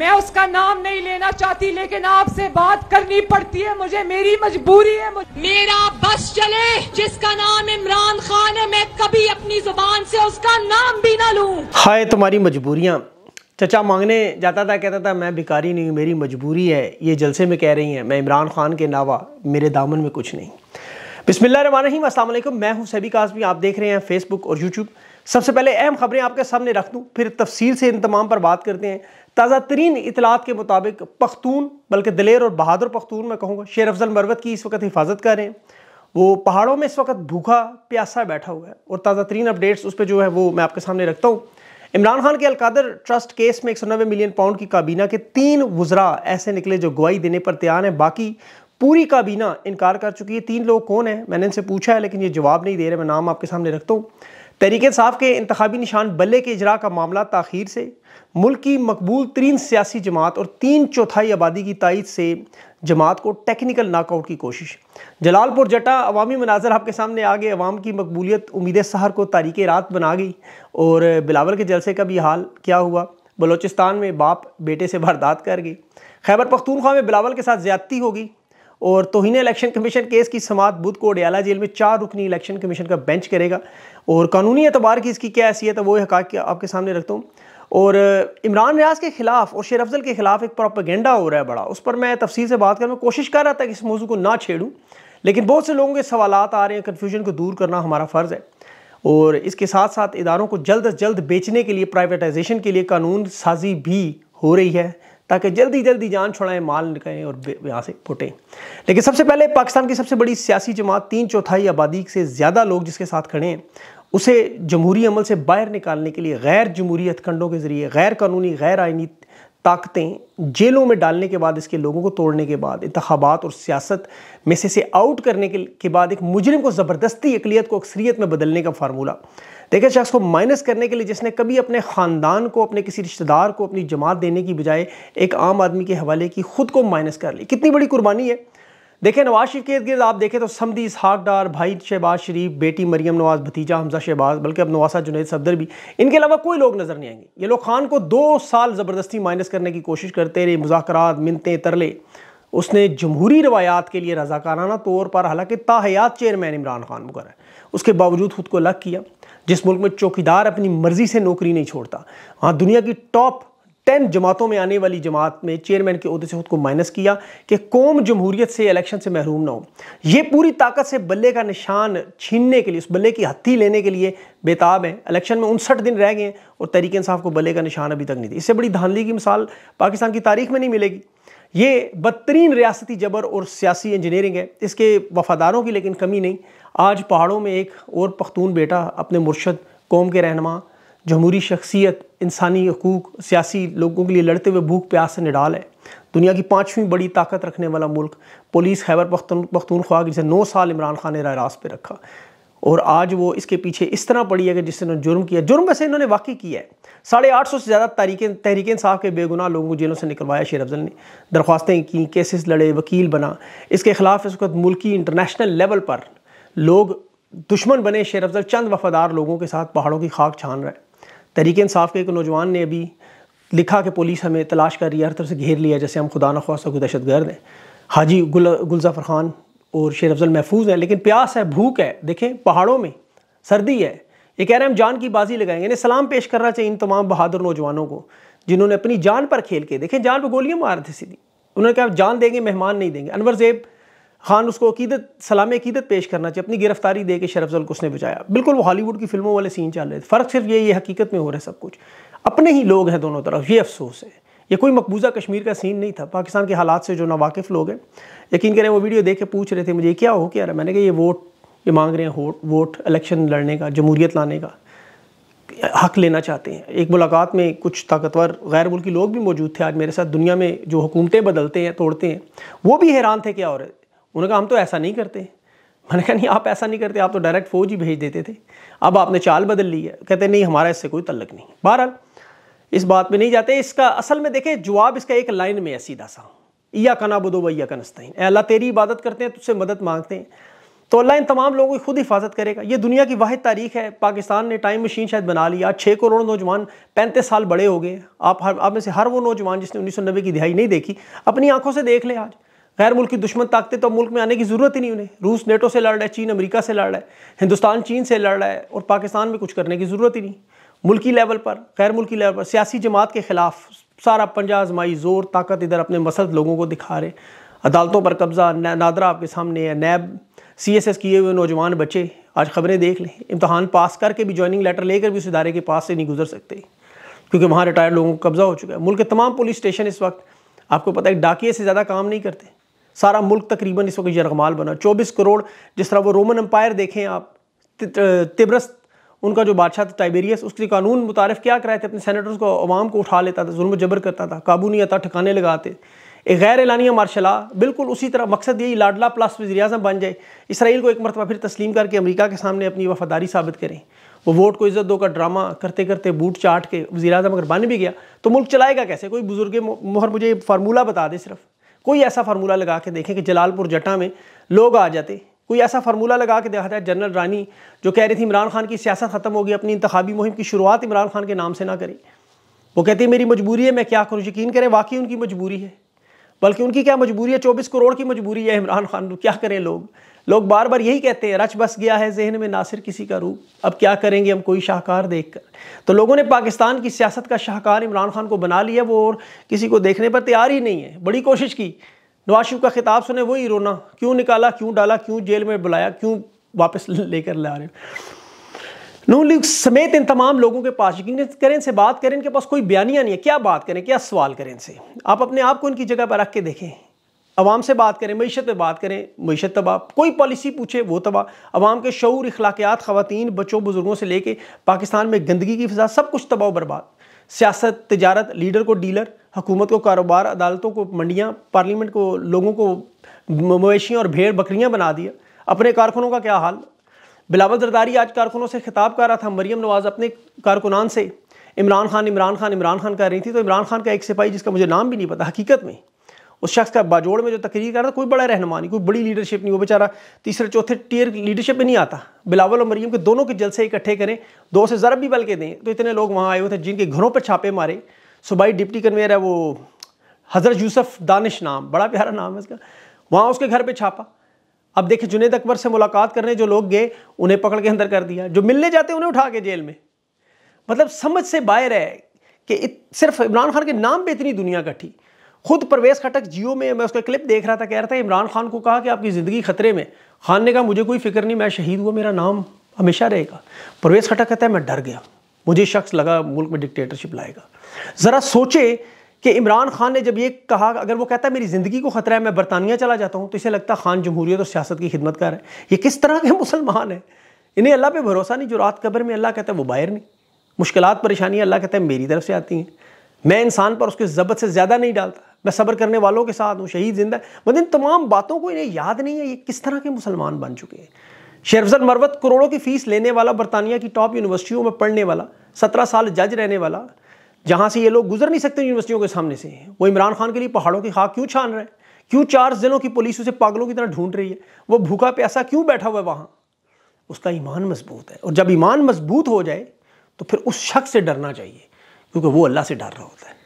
मैं उसका नाम नहीं लेना चाहती लेकिन आपसे बात करनी पड़ती है मुझे मेरी मजबूरी है मेरा बस चले जिसका नाम इमरान खान है मैं कभी अपनी जुबान से उसका नाम भी ना लू हाय तुम्हारी मजबूरिया चचा मांगने जाता था कहता था मैं भिकारी नहीं मेरी मजबूरी है ये जलसे में कह रही है मैं इमरान खान के अलावा मेरे दामन में कुछ नहीं बिसमिल्ल रहीम असल मैं हूँ सभी काजमी आप देख रहे हैं फेसबुक और यूट्यूब सबसे पहले अहम खबरें आपके सामने रख दूँ फिर तफसील से इन तमाम पर बात करते हैं ताज़ा तरीन इतलात के मुताबिक पख्तून बल्कि दलेर और बहादुर पख्तून मैं कहूँगा शेर अफजल मरवत की इस वक्त हिफाजत कर रहे हैं वो पहाड़ों में इस वक्त भूखा प्यासा बैठा हुआ है और ताज़ा तरीन अपडेट्स उस पर जो है वो मैं आपके सामने रखता हूँ इमरान खान के अलकादर ट्रस्ट केस में एक मिलियन पाउंड की काबीना के तीन वज्रा ऐसे निकले जो गवाही देने पर तैयार हैं बाकी पूरी काबीना इनकार कर चुकी है तीन लोग कौन है मैंने इनसे पूछा है लेकिन ये जवाब नहीं दे रहे मैं नाम आपके सामने रखता हूँ तहरीक साहब के इंतबी निशान बल्ले के इजरा का मामला तखीर से मुल्क की मकबूल तरीन सियासी जमात और तीन चौथाई आबादी की तइज से जमात को टेक्निकल नाकआउट की कोशिश जलालपुर जटा अवामी मनाजर आपके सामने आ गए अवाम की मकबूलियत उम्मीद सहर को तारीख रात बना गई और बिलावल के जलसे का भी हाल क्या हुआ बलोचिस्तान में बाप बेटे से वारदात कर गई खैबर पख्तूनख्वा में बिलावल के साथ ज्यादती होगी और तोहिन इलेक्शन कमीशन केस की समात बुध को अडयाला जेल में चार रुकनी इलेक्शन कमीशन का बेंच करेगा और कानूनी एतबार की इसकी क्या हैसियत है वो हक़ आपके सामने रखता हूँ और इमरान रियाज के खिलाफ और शेर अफजल के खिलाफ एक प्रोपागेंडा हो रहा है बड़ा उस पर मैं तफसील से बात करूँ कोशिश कर रहा था कि इस मौजू को ना छेड़ूँ लेकिन बहुत से लोगों के सवाल आ रहे हैं कन्फ्यूजन को दूर करना हमारा फ़र्ज़ है और इसके साथ साथ इदारों को जल्द अज जल्द बेचने के लिए प्राइवेटाइजेशन के लिए कानून साजी भी हो रही है ताकि जल्दी जल्दी जान छुड़ाएं माल निकालें और यहाँ से फुटें लेकिन सबसे पहले पाकिस्तान की सबसे बड़ी सियासी जमात तीन चौथाई आबादी से ज़्यादा लोग जिसके साथ खड़े हैं उसे जमहूरी अमल से बाहर निकालने के लिए गैर जमहूरी हथकंडों के ज़रिए गैर कानूनी गैर आइनी ताकतें जेलों में डालने के बाद इसके लोगों को तोड़ने के बाद इंतबात और सियासत में से से आउट करने के, के बाद एक मुजरिम को ज़बरदस्ती अकलीत को अक्सरीत में बदलने का फार्मूला देखे शख्स को माइनस करने के लिए जिसने कभी अपने ख़ानदान को अपने किसी रिश्तेदार को अपनी जमात देने की बजाय एक आम आदमी के हवाले की खुद को माइनस कर ली कितनी बड़ी कुर्बानी है देखें नवाज शरीफ के इर्द गिर्द आप देखें तो समदी डार भाई शहबाज शरीफ बेटी मरियम नवाज भतीजा हमजा शहबाज बल्कि अब नवासा जुनेद सफदर भी इनके अलावा कोई लोग नज़र नहीं आएंगे ये लोग खान को दो साल ज़बरदस्ती माइनस करने की कोशिश करते रहे मुजाकर मिनतें तरले उसने जमहूरी रवायात के लिए रजाकाराना तौर पर हालांकि ताहयात चेयरमैन इमरान खान मुकर है उसके बावजूद खुद को अलग किया जिस मुल्क में चौकीदार अपनी मर्ज़ी से नौकरी नहीं छोड़ता हाँ दुनिया की टॉप टेन जमातों में आने वाली जमात में चेयरमैन के अहदे से खुद को माइनस किया कि कौम जमहूरीत से इलेक्शन से महरूम ना हो ये पूरी ताकत से बल्ले का निशान छीनने के लिए उस बल्ले की हत्थी लेने के लिए बेताब है इलेक्शन में उनसठ दिन रह गए हैं और तरीके इंसाफ को बल्ले का निशान अभी तक नहीं दिया इससे बड़ी धानली की मिसाल पाकिस्तान की तारीख में नहीं मिलेगी ये बदतरीन रियासती जबर और सियासी इंजीनियरिंग है इसके वफादारों की लेकिन कमी नहीं आज पहाड़ों में एक और पख्तून बेटा अपने मुर्शद कौम के रहनमा जमहूरी शख्सियत इंसानी हकूक़ सियासी लोगों के लिए लड़ते हुए भूख प्यास से निडाल है दुनिया की पाँचवीं बड़ी ताकत रखने वाला मुल्क पुलिस खैबर पख्तून पख्तूनख्वा जिसे नौ साल इमरान खान ने रास पर रखा और आज वो इसके पीछे इस तरह पड़ी है कि जिससे उन्होंने जुर्म किया जुर्म वैसे इन्होंने वाकई किया है साढ़े आठ सौ से ज़्यादा तरीक़े तहरीक साहब के बेगुनाह लोगों को जेलों से निकलवाया शेर अफजल ने दरख्वास्तें की केसेस लड़े वकील बना इसके खिलाफ इस वक्त मुल्की इंटरनेशनल लेवल पर लोग दुश्मन बने शेर अफजल चंद वफादार लोगों के साथ पहाड़ों की खाक छान रहे हैं तहरीक इंसाफ के एक नौजवान ने अभी लिखा कि पुलिस हमें तलाश कर रही है हर तरफ से घेर लिया जैसे हम खुदा न खास कोई दहशत गर्द हैं हाजी गुल गुलजाफर ख़ान और शेर अफजल महफूज हैं लेकिन प्यास है भूख है देखें पहाड़ों में सर्दी है ये कह रहे हैं हम जान की बाजी लगाएंगे इन्हें सलाम पेश करना चाहिए इन तमाम बहादुर नौजवानों को जिन्होंने अपनी जान पर खेल के देखें जान पर गोलियां मार रहे थे सीधी उन्होंने कहा जान देंगे मेहमान नहीं देंगे अनवर जेब खान उसको अकीदत सलाम अकीदत पेश करना चाहिए अपनी गिरफ्तारी दे के शरफजल को उसने बचाया बिल्कुल वो हॉलीवुड की फिल्मों वाले सीन चल रहे थे फ़र्क सिर्फ ये ये हकीकत में हो रहा है सब कुछ अपने ही लोग हैं दोनों तरफ ये अफसोस है ये कोई मकबूजा कश्मीर का सीन नहीं था पाकिस्तान के हालात से जो नावाकिफ़ लोग हैं यकीन करें वो वीडियो देख के पूछ रहे थे मुझे क्या हो क्या रहा मैंने कहा ये वोट ये मांग रहे हैं वोट इलेक्शन लड़ने का जमहूरीत लाने का हक लेना चाहते हैं एक मुलाकात में कुछ ताकतवर गैर मुल्की लोग भी मौजूद थे आज मेरे साथ दुनिया में जो हुकूमतें बदलते हैं तोड़ते हैं वो भी हैरान थे क्या हो है उन्होंने कहा हम तो ऐसा नहीं करते मैंने कहा नहीं आप ऐसा नहीं करते आप तो डायरेक्ट फौज ही भेज देते थे अब आपने चाल बदल ली है कहते नहीं हमारा इससे कोई तल्लक नहीं बहरहाल इस बात में नहीं जाते इसका असल में देखें जवाब इसका एक लाइन में है सीधा सा या कना बुदो वैया कनस्तैन अल्लाह तेरी इबादत करते हैं तुझसे मदद मांगते हैं तो अल्लाह इन तमाम लोगों की खुद हिफाजत करेगा ये दुनिया की वाद तारीख है पाकिस्तान ने टाइम मशीन शायद बना लिया छः करोड़ नौजवान पैंतीस साल बड़े हो गए आप हर आप में से हर वो नौजवान जिसने उन्नीस सौ नब्बे की दिहाई नहीं देखी अपनी आंखों से देख ले आज गैर की दुश्मन ताकते तो मुल्क में आने की ज़रूरत ही नहीं उन्हें रूस नेटो से लड़ रहा है चीन अमेरिका से लड़ रहा है हिंदुस्तान चीन से लड़ रहा है और पाकिस्तान में कुछ करने की ज़रूरत ही नहीं मुल्की लेवल पर गैर मुल्की लेवल पर सियासी जमात के ख़िलाफ़ सारा पंजा आजमाई ज़ोर ताकत इधर अपने मसद लोगों को दिखा रहे अदालतों पर कब्ज़ा नादरा आपके सामने है नैब सी एस एस किए हुए नौजवान बच्चे आज खबरें देख लें इम्तहान पास करके भी ज्वाइनिंग लेटर लेकर भी उस इदारे के पास से नहीं गुजर सकते क्योंकि वहाँ रिटायर्ड लोगों का कब्ज़ा हो चुका है मुल्क के तमाम पुलिस स्टेशन इस वक्त आपको पता है डाकिए से ज़्यादा काम नहीं करते सारा मुल्क तकरीबन इस वक्त यरगमाल बना चौबीस करोड़ जिस तरह वो रोमन अम्पायर देखें आप तिब्रस्त उनका जो बादशाह था टाइबेरियस उसके कानून मुतारफ़ क्या कराए थे अपने सैनिटर्स को अवाम को उठा लेता था जुल्म जबर करता था काबू नहीं आता ठिकाने लगाते एक गैर एलानिया मार्शला बिल्कुल उसी तरह मकसद यही लाडला प्लस वजी अजम बन जाए इसराइल को एक मरतबा फिर तस्लीम करके अमरीका के सामने अपनी वफादारी साबित करें वो वोट को इज़्ज़त दो का ड्रामा करते करते बूट चाट के वजी अजम अगर बन भी गया तो मुल्क चलाएगा कैसे कोई बुजुर्ग मोहर मुझे फार्मूला बता दे सिर्फ कोई ऐसा फार्मूला लगा के देखें कि जलालपुर जटा में लोग आ जाते कोई ऐसा फार्मूला लगा के देखा जाए जनरल रानी जो कह रही थी इमरान खान की सियासत ख़त्म होगी अपनी इंतबी मुहिम की शुरुआत इमरान खान के नाम से ना करें वो कहती है मेरी मजबूरी है मैं क्या करूँ यकीन करें वाकई उनकी मजबूरी है बल्कि उनकी क्या मजबूरी है चौबीस करोड़ की मजबूरी है इमरान खान क्या करें लोग लोग बार बार यही कहते हैं रच बस गया है जहन में नासिर किसी का रूप अब क्या करेंगे हम कोई शाहकार देख कर तो लोगों ने पाकिस्तान की सियासत का शाहकार इमरान खान को बना लिया वो और किसी को देखने पर तैयार ही नहीं है बड़ी कोशिश की नवाज शरीफ का खिताब सुने वही रोना क्यों निकाला क्यों डाला क्यों जेल में बुलाया क्यों वापस लेकर ला रहे नू लीग समेत इन तमाम लोगों के पास यकीन करें इनसे बात करें इनके पास कोई बयानियाँ नहीं है क्या बात करें क्या सवाल करें इनसे आप अपने आप को इनकी जगह पर रख के देखें आवाम से बात करें मीशत पर बात करें मीशत तबाह कोई पॉलिसी पूछे वो तबाह आवाम के शूर अखलाकियात खातन बच्चों बुज़ुर्गों से लेके पाकिस्तान में गंदगी की फिजा सब कुछ तबाह बर्बाद सियासत तजारत लीडर को डीलर हुकूमत को कारोबार अदालतों को मंडियाँ पार्लियामेंट को लोगों को मवेशियाँ और भेड़ बकरियाँ बना दिया अपने कारखानों का क्या हाल बिलावल जरदारी आज कारखानों से खिताब कर रहा था मरीम नवाज़ अपने कारकुनान से इमरान खान इमरान खान इमरान खान कह रही थी तो इमरान खान का एक सिपाही जिसका मुझे नाम भी नहीं पता हकीकत में उस शख्स का बाजोड़ में जो तकरीर कर रहा था कोई बड़ा रहनमा नहीं कोई बड़ी लीडरशिप नहीं वो बेचारा तीसरे चौथे टीयर लीडरशिप में नहीं आता बिलावल और मरीम के दोनों के जलसे इकट्ठे करें दो से ज़रब भी बल्कि दें तो इतने लोग वहाँ आए हुए थे जिनके घरों पर छापे मारे सूबाई डिप्टी कन्वेयर है वो हज़रत यूसफ दानिश नाम बड़ा प्यारा नाम है इसका वहाँ उसके घर पर छापा अब देखिए जुनेद अकबर से मुलाकात करने जो लोग गए उन्हें पकड़ के अंदर कर दिया जो मिलने जाते उन्हें उठा के जेल में मतलब समझ से बाहर है कि सिर्फ इमरान खान के नाम पे इतनी दुनिया कटी खुद प्रवेश खटक जियो में मैं उसका क्लिप देख रहा था कह रहा था इमरान खान को कहा कि आपकी ज़िंदगी खतरे में खान ने कहा मुझे कोई फिक्र नहीं मैं शहीद हुआ मेरा नाम हमेशा रहेगा प्रवेश खटक कहता है मैं डर गया मुझे शख्स लगा मुल्क में डिक्टेटरशिप लाएगा ज़रा सोचे कि इमरान खान ने जब ये कहा अगर वो कहता है मेरी ज़िंदगी को ख़तरा है मैं बरतानिया चला जाता हूँ तो इसे लगता है खान जमहूरियत और सियासत की खिदमत कर रहे हैं ये किस तरह के मुसलमान हैं इन्हें अल्लाह पर भरोसा नहीं जो रात कब्र में अल्लाह कहता है वो बाहर नहीं मुश्किल परेशानियाँ अल्लाह कहता है मेरी तरफ से आती हैं मैं इंसान पर उसके ज़बत से ज़्यादा नहीं डालता मैं सब्र करने वालों के साथ हूँ शहीद जिंदा मतलब इन तमाम बातों को इन्हें याद नहीं है ये किस तरह के मुसलमान बन चुके हैं शेरफजल मरवत करोड़ों की फ़ीस लेने वाला बरतानिया की टॉप यूनिवर्सिटियों में पढ़ने वाला सत्रह साल जज रहने वाला जहाँ से ये लोग गुजर नहीं सकते यूनिवर्सिटियों के सामने से वो इमरान खान के लिए पहाड़ों की खाक क्यों छान रहे हैं क्यों चार जिलों की पुलिस उसे पागलों की तरह ढूंढ रही है वो भूखा प्यासा क्यों बैठा हुआ है वहाँ उसका ईमान मजबूत है और जब ईमान मजबूत हो जाए तो फिर उस शख्स से डरना चाहिए क्योंकि वो अल्लाह से डर रहा होता है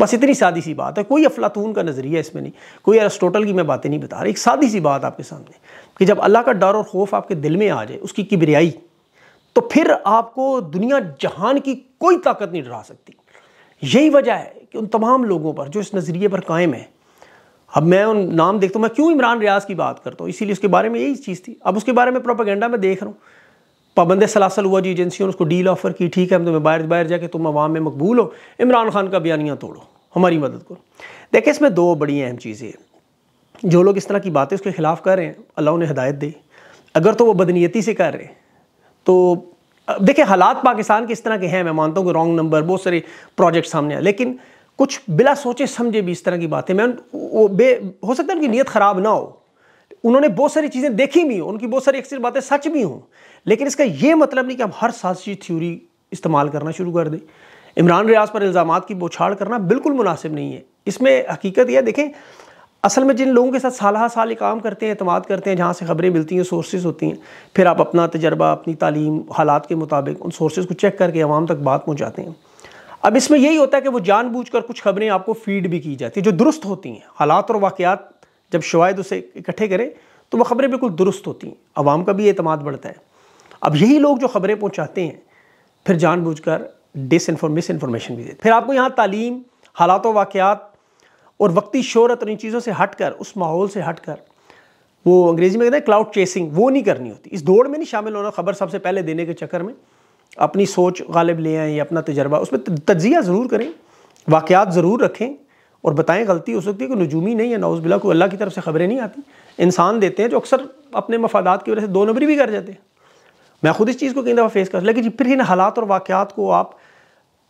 बस इतनी सादी सी बात है कोई अफलातून का नज़रिया इसमें नहीं कोई अरस्टोटल की मैं बातें नहीं बता रहा एक सादी सी बात आपके सामने कि जब अल्लाह का डर और खौफ आपके दिल में आ जाए उसकी किबरियाई तो फिर आपको दुनिया जहान की कोई ताकत नहीं डरा सकती यही वजह है कि उन तमाम लोगों पर जो इस नज़रिए पर कायम है अब मैं उन नाम देखता हूँ मैं क्यों इमरान रियाज की बात करता हूँ इसीलिए उसके बारे में यही चीज़ थी अब उसके बारे में प्रोपागेंडा में देख रहा हूँ पाबंद सलासल हुआ जी एजेंसियों ने उसको डील ऑफर की ठीक है हम तुम्हें बाहर बाहर जाके तुम आवाम में मकबूल हो इमरान खान का बयानियाँ तोड़ो हमारी मदद करो देखिए इसमें दो बड़ी अहम चीज़ें हैं जो लोग इस तरह की बातें उसके ख़िलाफ़ कर रहे हैं अल्लाह उन्हें हदायत दे अगर तो वो बदनीयती से कर रहे हैं तो देखिए हालात पाकिस्तान के इस तरह के हैं मैं मानता हूँ कि रॉन्ग नंबर बहुत सारे प्रोजेक्ट सामने आए लेकिन कुछ बिला सोचे समझे भी इस तरह की बातें मैं वो बे हो सकता है उनकी नीयत ख़राब ना हो उन्होंने बहुत सारी चीज़ें देखी भी हों उनकी बहुत सारी अक्सर बातें सच भी हों लेकिन इसका यह मतलब नहीं कि हम हर साजिशी थ्योरी इस्तेमाल करना शुरू कर दें इमरान रियाज पर इल्ज़ाम की बौछाड़ करना बिल्कुल मुनासिब नहीं है इसमें हकीकत यह देखें असल में जिन लोगों के साथ साल साल ये काम करते हैं अतमाद करते हैं जहाँ से खबरें मिलती हैं सोर्सेज होती हैं फिर आप अपना तजर्बा अपनी तालीम हालात के मुताबिक उन सोर्सेज को चेक करके आवाम तक बात पहुँचाते हैं अब इसमें यही होता है कि वो जानबूझकर कुछ खबरें आपको फीड भी की जाती है जो दुरुस्त होती हैं हालात और वाक़ात जब शवाद उसे इकट्ठे करें तो वह खबरें बिल्कुल दुरुस्त होती हैं आवाम का भी अतमाद बढ़ता है अब यही लोग जो खबरें पहुँचाते हैं फिर जानबूझकर डिस मिस इन्फॉर्मेशन भी देते फिर आपको यहाँ तालीम हालात वाक़ात और वक्ती शहरत और इन चीज़ों से हट कर उस माहौल से हट कर वो अंग्रेज़ी में कहते हैं क्लाउड चेसिंग वो नहीं करनी होती इस दौड़ में नहीं शामिल होना खबर सबसे पहले देने के चक्कर में अपनी सोच गालिब ले आएँ या अपना तजर्बा उस पर तजिया ज़रूर करें वाक़ात ज़रूर रखें और बताएं गलती हो सकती है कि नजूमी नहीं है नौज बिला को अल्लाह की तरफ से खबरें नहीं आती इंसान देते हैं जो अक्सर अपने मफादात की वजह से दो नंबरी भी कर जाते हैं मैं खुद इस चीज़ को कई दफ़ा फेस कर लेकिन फिर इन हालात और वाक़ात को आप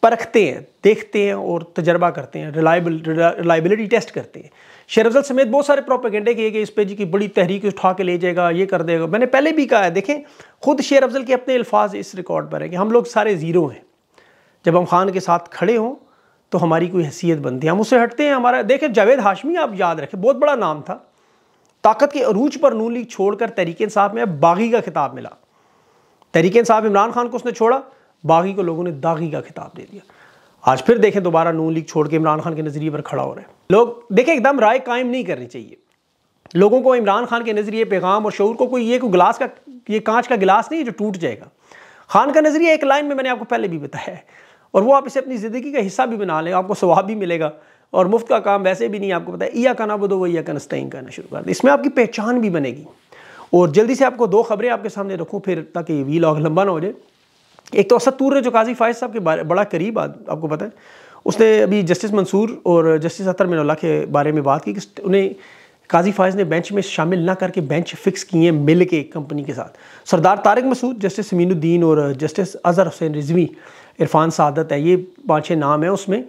परखते हैं देखते हैं और तजर्बा करते हैं रिलायबल रिलायबिलिटी टेस्ट करते हैं शेर अफजल समेत बहुत सारे प्रोपेगेंडे किए कि इस जी की बड़ी तहरीक उठा के ले जाएगा ये कर देगा मैंने पहले भी कहा है देखें खुद शेर अफजल के अपने अल्फाज इस रिकॉर्ड पर है कि हम लोग सारे ज़ीरो हैं जब हम खान के साथ खड़े हों तो हमारी कोई हैसियत बनती है हम उससे हटते हैं हमारा देखें जावेद हाशमी आप याद रखें बहुत बड़ा नाम था ताकत के अरूज पर नू लीग छोड़कर तहरीक साहब में बागी का खिताब मिला तरीके साहब इमरान खान को उसने छोड़ा बागी को लोगों ने दागी का खिताब दे दिया आज फिर देखें दोबारा नून लीग छोड़ के इमरान खान के नज़रिए पर खड़ा हो रहा है लोग देखें एकदम राय कायम नहीं करनी चाहिए लोगों को इमरान खान के नज़रिए पैगाम और शूर को कोई ये कोई गिलास का ये कांच का गिलास नहीं है जो टूट जाएगा खान का नज़रिया एक लाइन में मैंने आपको पहले भी बताया है और वो आप इसे अपनी ज़िंदगी का हिस्सा भी बना लें आपको स्वभाव भी मिलेगा और मुफ्त का काम वैसे भी नहीं आपको पता है ईया का ना बदो वो ईया का नस्तीन करना शुरू कर दें इसमें आपकी पहचान भी बनेगी और जल्दी से आपको दो खबरें आपके सामने रखूँ फिर ताकि वी लॉग लंबा ना हो जाए एक तो असद तूर जो काजी फायज साहब के बारे बड़ा करीब आपको पता है उसने अभी जस्टिस मंसूर और जस्टिस अतर मिनोला के बारे में बात की कि उन्हें काजी फायज ने बेंच में शामिल ना करके बेंच फिक्स किए मिल के कंपनी के साथ सरदार तारिक मसूद जस्टिस समीनुद्दीन और जस्टिस अजहर हुसैन रिजवी इरफान सादत है ये पाँच छः नाम है उसमें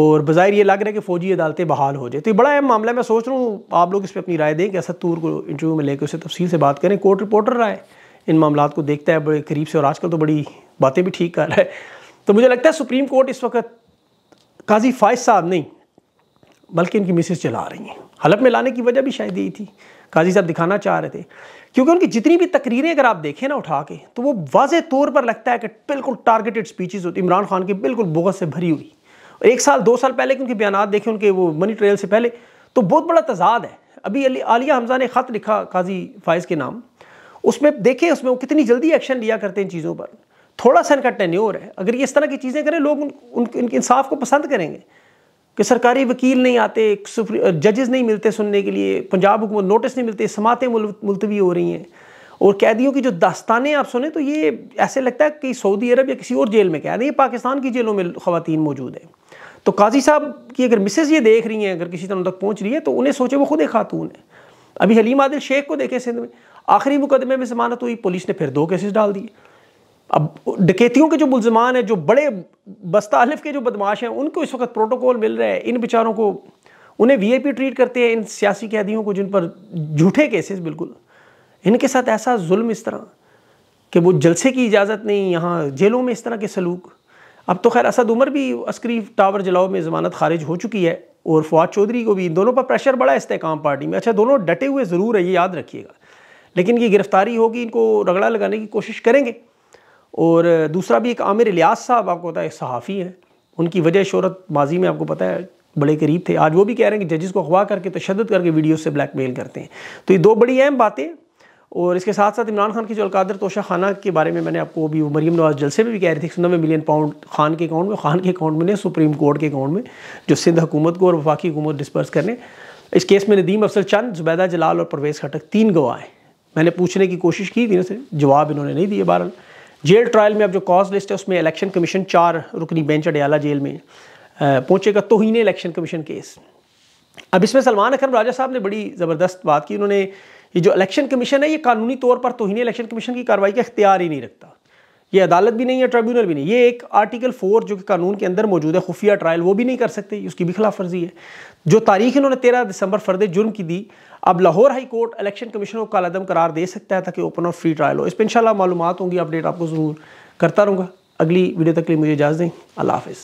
और बाहर ये लग रहा है कि फ़ौजी अदालतें बहाल हो जाए तो ये बड़ा अहम मामला है मैं सोच रहा हूँ आप लोग इस पर अपनी राय दें कि असद तूर को इंटरव्यू में लेकर उससे तफसील से बात करें कोर्ट रिपोर्टर रहा है इन मामला को देखता है बड़े करीब से और आजकल तो बड़ी बातें भी ठीक कर रहा है तो मुझे लगता है सुप्रीम कोर्ट इस वक्त काजी फायज साहब नहीं बल्कि इनकी मिसेज चला रही हैं हलफ में लाने की वजह भी शायद यही थी काजी साहब दिखाना चाह रहे थे क्योंकि उनकी जितनी भी तकरीरें अगर आप देखें ना उठा के तो वो वाज तौर पर लगता है कि बिल्कुल टारगेटेड स्पीचेज होती इमरान खान की बिल्कुल बोगत से भरी हुई एक साल दो साल पहले उनके बयान देखे उनके वो मनी ट्रेल से पहले तो बहुत बड़ा तजाद है अभी अली आलिया हमजा ने ख़त लिखा काजी फायज़ के नाम उसमें देखें उसमें वो कितनी जल्दी एक्शन लिया करते हैं इन चीज़ों पर थोड़ा सा इनका टेन्योर है अगर ये इस तरह की चीज़ें करें लोग उन, उन, इंसाफ को पसंद करेंगे कि सरकारी वकील नहीं आते जजेस नहीं मिलते सुनने के लिए पंजाब हुकूमत नोटिस नहीं मिलते समातें मुल, मुलतवी हो रही हैं और कैदियों की जो दास्तानें आप सुने तो ये ऐसे लगता है कि सऊदी अरब या किसी और जेल में कैद है ये पाकिस्तान की जेलों में खुवान मौजूद हैं तो काजी साहब की अगर मिसेज़ ये देख रही हैं अगर किसी तरह तक पहुँच रही है तो उन्हें सोचे वो खुद एक खातून है अभी हलीम आदिल शेख को देखें सिंध में आखिरी मुकदमे में जमानत हुई पुलिस ने फिर दो केसेस डाल दिए अब डकैतियों के जो मुलजमान हैं जो बड़े बस्ता हलफ के जो बदमाश हैं उनको इस वक्त प्रोटोकॉल मिल रहा है इन बेचारों को उन्हें पी ट्रीट करते हैं इन सियासी कैदियों को जिन पर झूठे केसेस बिल्कुल इनके साथ ऐसा जुल्म इस तरह कि वो जलसे की इजाज़त नहीं यहाँ जेलों में इस तरह के सलूक अब तो खैर असद उमर भी अस्करी टावर जलाओ में जमानत खारिज हो चुकी है और फवाद चौधरी को भी इन दोनों पर प्रेशर बढ़ा इस्तेकाम पार्टी में अच्छा दोनों डटे हुए ज़रूर है ये याद रखिएगा लेकिन ये गिरफ्तारी होगी इनको रगड़ा लगाने की कोशिश करेंगे और दूसरा भी एक आमिर इलियास साहब आपको पता है एक सहाफ़ी हैं उनकी वजह शहरत माजी में आपको पता है बड़े करीब थे आज वो भी कह रहे हैं कि जजेस को अगवा करके तशद करके वीडियो से ब्लैकमेल करते हैं तो ये दो बड़ी अहम बातें और इसके साथ साथ इमरान खान की जो अलकादर तोशा खाना के बारे में मैंने आपको अभी मरीम नवाज जलसे में भी कह रही थी सुनवे मिलियन पाउंड खान के अकाउंट में खान के अकाउंट में नहीं सुप्रीम कोर्ट के अकाउंट में जो सिंध हुकूमत को और वफाकी हुकूमत डिस्पर्स करने इस केस में नदीम अफसर चंद जुबैदा जलाल और परवेज़ खटक तीन गवाह हैं मैंने पूछने की कोशिश की थी इनसे जवाब इन्होंने नहीं दिए बहरहाल जेल ट्रायल में अब जो कॉज लिस्ट है उसमें इलेक्शन कमीशन चार रुकनी बेंच अडयाला जेल में पहुँचेगा तोहन इलेक्शन कमीशन केस अब इसमें सलमान अकरम राजा साहब ने बड़ी ज़बरदस्त बात की उन्होंने ये जो इलेक्शन कमीशन है ये कानूनी तौर पर तो नहीं इलेक्शन कमीशन की कार्रवाई का इख्तियार ही नहीं रखता ये अदालत भी नहीं है ट्रिब्यूनल भी नहीं ये एक आर्टिकल फोर जो कि कानून के अंदर मौजूद है खुफिया ट्रायल वो भी नहीं कर सकते उसकी भी खिलाफ वर्जी है जो तारीख इन्होंने तेरह दिसंबर फर्द जुर्म की दी अब Lahore high court election commission को कालादम करार दे सकता है ताकि ओपन और फ्री ट्रायल हो इस पर इंशाल्लाह मालूम होंगी अपडेट आपको ज़रूर करता रहूँगा अगली वीडियो तक के लिए मुझे इजाज़ दें अल्लाह हाफ